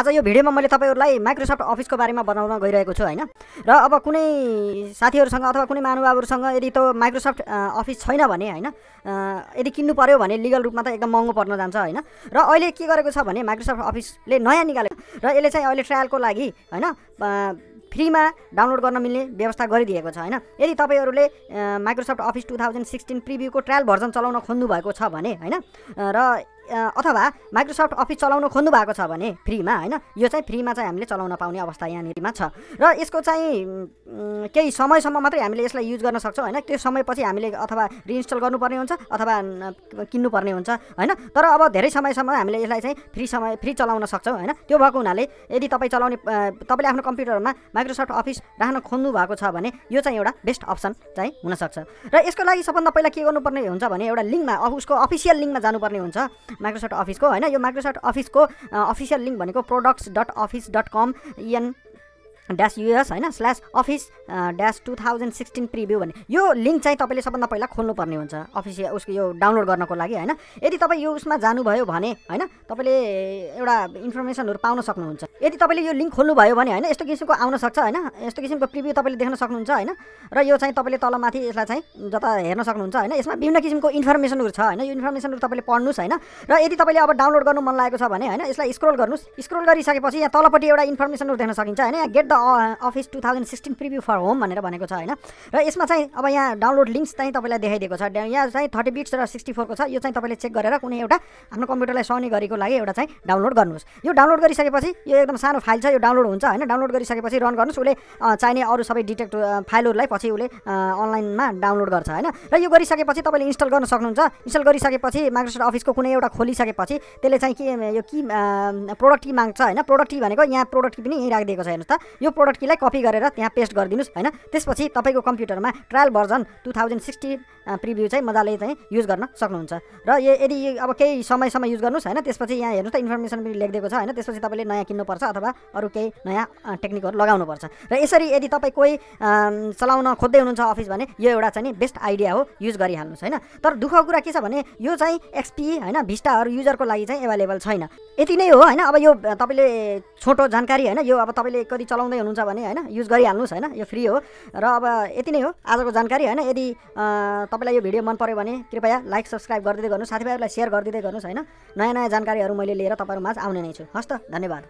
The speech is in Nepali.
आज यो भिडियोमा मैले तपाईँहरूलाई माइक्रोसफ्ट अफिसको बारेमा बनाउन गइरहेको छु होइन र अब कुनै साथीहरूसँग अथवा कुनै महानुभावहरूसँग यदि त माइक्रोसफ्ट अफिस छैन भने होइन यदि किन्नु पऱ्यो भने लिगल रूपमा त एकदम महँगो पर्न जान्छ होइन र अहिले के गरेको छ भने माइक्रोसफ्ट अफिसले नयाँ निकाल्यो र यसले चाहिँ अहिले ट्रायलको लागि होइन फ्रीमा डाउनलोड गर्न मिल्ने व्यवस्था गरिदिएको छ होइन यदि तपाईँहरूले Microsoft office two thousand sixteen प्रिभ्यूको ट्रायल भर्जन चलाउन खोज्नु भएको छ भने होइन र अथवा माइक्रोसफ्ट अफिस चलाउन खोज्नु भएको छ भने फ्रीमा होइन यो चाहिँ फ्रीमा चाहिँ हामीले चलाउन पाउने अवस्था यहाँनिरमा छ र यसको चाहिँ केही समयसम्म मात्रै हामीले यसलाई युज गर्न सक्छौँ होइन त्यो समयपछि हामीले अथवा रिइन्स्टल गर्नुपर्ने हुन्छ अथवा किन्नुपर्ने हुन्छ होइन तर अब धेरै समयसम्म हामीले यसलाई चाहिँ फ्री समय फ्री चलाउन सक्छौँ होइन त्यो भएको हुनाले यदि तपाईँ चलाउने तपाईँले आफ्नो कम्प्युटरमा माइक्रोसफ्ट अफिस राख्न खोज्नु भएको छ भने यो चाहिँ एउटा बेस्ट अप्सन चाहिँ हुनसक्छ र यसको लागि सबभन्दा पहिला के गर्नुपर्ने हुन्छ भने एउटा लिङ्कमा उसको अफिसियल लिङ्कमा जानुपर्ने हुन्छ माइक्रोसफ्ट अफिसको होइन यो माइक्रोसफ्ट अफिसको अफिसियल लिङ्क भनेको products dot office dot com en dash US होइन slash office dash two thousand sixteen preview भन्ने यो लिङ्क चाहिँ तपाईँले सबभन्दा पहिला खोल्नुपर्ने हुन्छ अफिस उसको यो डाउनलोड गर्नको लागि होइन यदि तपाईँ यो उसमा जानुभयो भने होइन तपाईँले एउटा इन्फर्मेसनहरू पाउन सक्नुहुन्छ यदि तपाईँले यो लिङ्क खोल्नुभयो भने होइन यस्तो किसिमको आउन सक्छ होइन यस्तो किसिमको प्रिभ्यू तपाईँले देख्न सक्नुहुन्छ होइन र यो चाहिँ तपाईँले तलमाथि यसलाई चाहिँ जता हेर्न सक्नुहुन्छ होइन यसमा विभिन्न किसिमको इन्फर्मेसनहरू छ होइन यो इन्फर्मेसनहरू तपाईँले पढ्नुहोस् होइन र यदि तपाईँले अब डाउनलोड गर्नु मन लागेको छ भने होइन यसलाई स्क्रोल गर्नुहोस् स्क्रोल गरिसकेपछि यहाँ तलपट्टि एउटा इन्फर्मेसनहरू देख्न सकिन्छ होइन यहाँ get the office two thousand sixteen preview for home भनेर भनेको छ होइन र यसमा चाहिँ अब यहाँ डाउनलोड लिङ्क्स चाहिँ तपाईँलाई देखाइदिएको छ यहाँ चाहिँ थर्टी बिट्स र सिक्सटी फोरको छ यो चाहिँ तपाईँले चेक गरेर कुनै एउटा आफ्नो कम्प्युटरलाई सहने गरेको लागि एउटा चाहिँ डाउनलोड गर्नुहोस् यो डाउनलोड गरिसकेपछि यो एकदम सानो फाइल छ यो डाउनलोड हुन्छ होइन डाउनलोड गरिसकेपछि रन गर्नुहोस् उसले चाहिने अरू सबै डिटेक्ट फाइलहरूलाई पछि उसले अनलाइनमा डाउनलोड गर्छ होइन र यो गरिसकेपछि तपाईँले इन्स्टल गर्न सक्नुहुन्छ इन्स्टल गरिसकेपछि माइक्रोसफ्ट अफिसको कुनै एउटा खोलिसकेपछि त्यसले चाहिँ के यो कि प्रोडक्ट कि माग्छ होइन प्रोडक्ट भनेको यहाँ प्रोडक्ट पनि यहीँ राखिदिएको छ हेर्नुहोस् त यो प्रोडक्ट किलाई कपी गरेर त्यहाँ पेस्ट गरिदिनुहोस् होइन त्यसपछि तपाईँको कम्प्युटरमा trial version two thousand sixty preview चाहिँ मजाले चाहिँ युज गर्न सक्नुहुन्छ र यो यदि अब केही समयसम्म युज गर्नुहोस् होइन त्यसपछि यहाँ हेर्नुहोस् त इन्फर्मेसन पनि लेखिदिएको छ होइन त्यसपछि तपाईँले नयाँ किन्नुपर्छ अथवा अरू केही नयाँ टेक्निकहरू लगाउनुपर्छ र यसरी यदि तपाईँ कोही चलाउन खोज्दै हुनुहुन्छ अफिस भने यो एउटा चाहिँ बेस्ट आइडिया हो युज गरिहाल्नुहोस् होइन तर दुःख कुरा के छ भने यो चाहिँ एक्सपी होइन भिस्टाहरू युजरको लागि चाहिँ एभाइलेबल छैन यति नै हो होइन अब यो तपाईँले छोटो जानकारी होइन यो अब तपाईँले कति चलाउँदै हुनुहुन्छ भने होइन युज गरिहाल्नुहोस् होइन यो फ्री हो र अब यति नै हो आजको जानकारी होइन यदि तपाईँलाई यो भिडियो मन पऱ्यो भने कृपया लाइक सब्सक्राइब गरिदिँदै गर्नु साथीभाइहरूलाई सेयर गरिदिँदै गर्नुहोस् होइन नयाँ नयाँ जानकारीहरू मैले लिएर तपाईँहरूमाझ आउने नै छु हस् त धन्यवाद